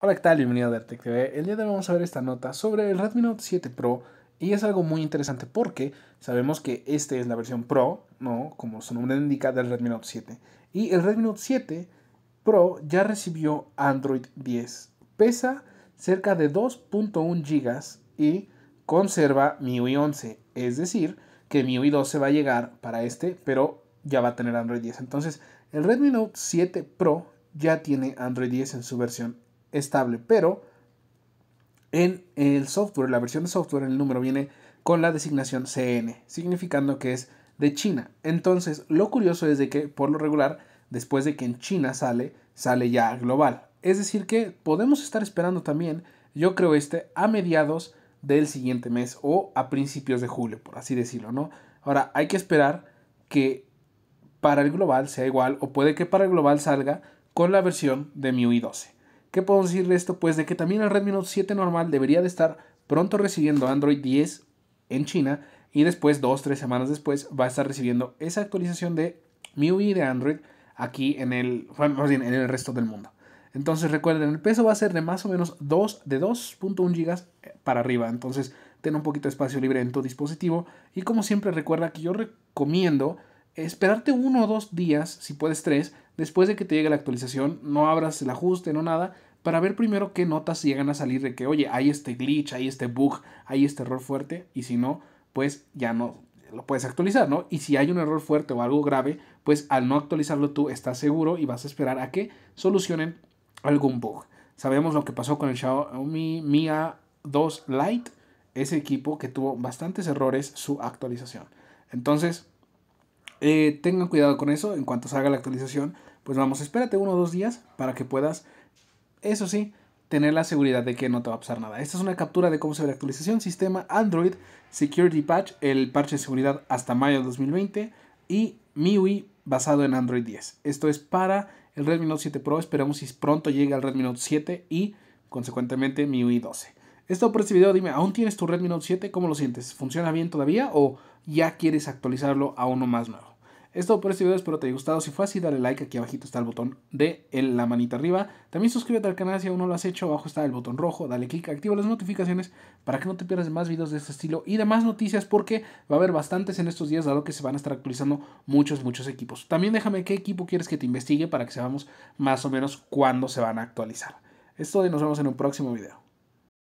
Hola, ¿qué tal? Bienvenido a Dartec TV. El día de hoy vamos a ver esta nota sobre el Redmi Note 7 Pro y es algo muy interesante porque sabemos que esta es la versión Pro, ¿no? Como su nombre indica, del Redmi Note 7. Y el Redmi Note 7 Pro ya recibió Android 10. Pesa cerca de 2.1 GB y conserva MIUI 11. Es decir, que MIUI 12 va a llegar para este, pero ya va a tener Android 10. Entonces, el Redmi Note 7 Pro ya tiene Android 10 en su versión estable, pero en el software, la versión de software, el número viene con la designación CN, significando que es de China. Entonces, lo curioso es de que, por lo regular, después de que en China sale, sale ya global. Es decir, que podemos estar esperando también, yo creo este, a mediados del siguiente mes o a principios de julio, por así decirlo, ¿no? Ahora, hay que esperar que para el global sea igual o puede que para el global salga con la versión de MIUI 12. ¿Qué puedo decir de esto? Pues de que también el Redmi Note 7 normal debería de estar pronto recibiendo Android 10 en China y después, dos, tres semanas después, va a estar recibiendo esa actualización de MIUI de Android aquí en el, más bien, en el resto del mundo. Entonces recuerden, el peso va a ser de más o menos 2, de 2.1 gigas eh, para arriba. Entonces ten un poquito de espacio libre en tu dispositivo. Y como siempre recuerda que yo recomiendo esperarte uno o dos días, si puedes tres, después de que te llegue la actualización, no abras el ajuste, no nada, para ver primero qué notas llegan a salir de que, oye, hay este glitch, hay este bug, hay este error fuerte, y si no, pues ya no lo puedes actualizar, ¿no? Y si hay un error fuerte o algo grave, pues al no actualizarlo tú estás seguro y vas a esperar a que solucionen algún bug. Sabemos lo que pasó con el Xiaomi Mi A2 Lite, ese equipo que tuvo bastantes errores su actualización. Entonces, eh, tengan cuidado con eso, en cuanto salga la actualización, pues vamos, espérate uno o dos días para que puedas, eso sí, tener la seguridad de que no te va a pasar nada. Esta es una captura de cómo se ve la actualización, sistema Android Security Patch, el parche de seguridad hasta mayo de 2020 y MIUI basado en Android 10. Esto es para el Redmi Note 7 Pro, esperamos si pronto llega el Redmi Note 7 y consecuentemente MIUI 12. Esto por este video, dime, ¿aún tienes tu Redmi Note 7? ¿Cómo lo sientes? ¿Funciona bien todavía o ya quieres actualizarlo a uno más nuevo. Es todo por este video, espero te haya gustado. Si fue así, dale like, aquí abajito está el botón de la manita arriba. También suscríbete al canal si aún no lo has hecho, abajo está el botón rojo, dale click, activa las notificaciones para que no te pierdas más videos de este estilo y de más noticias porque va a haber bastantes en estos días dado que se van a estar actualizando muchos, muchos equipos. También déjame qué equipo quieres que te investigue para que sepamos más o menos cuándo se van a actualizar. Esto y nos vemos en un próximo video.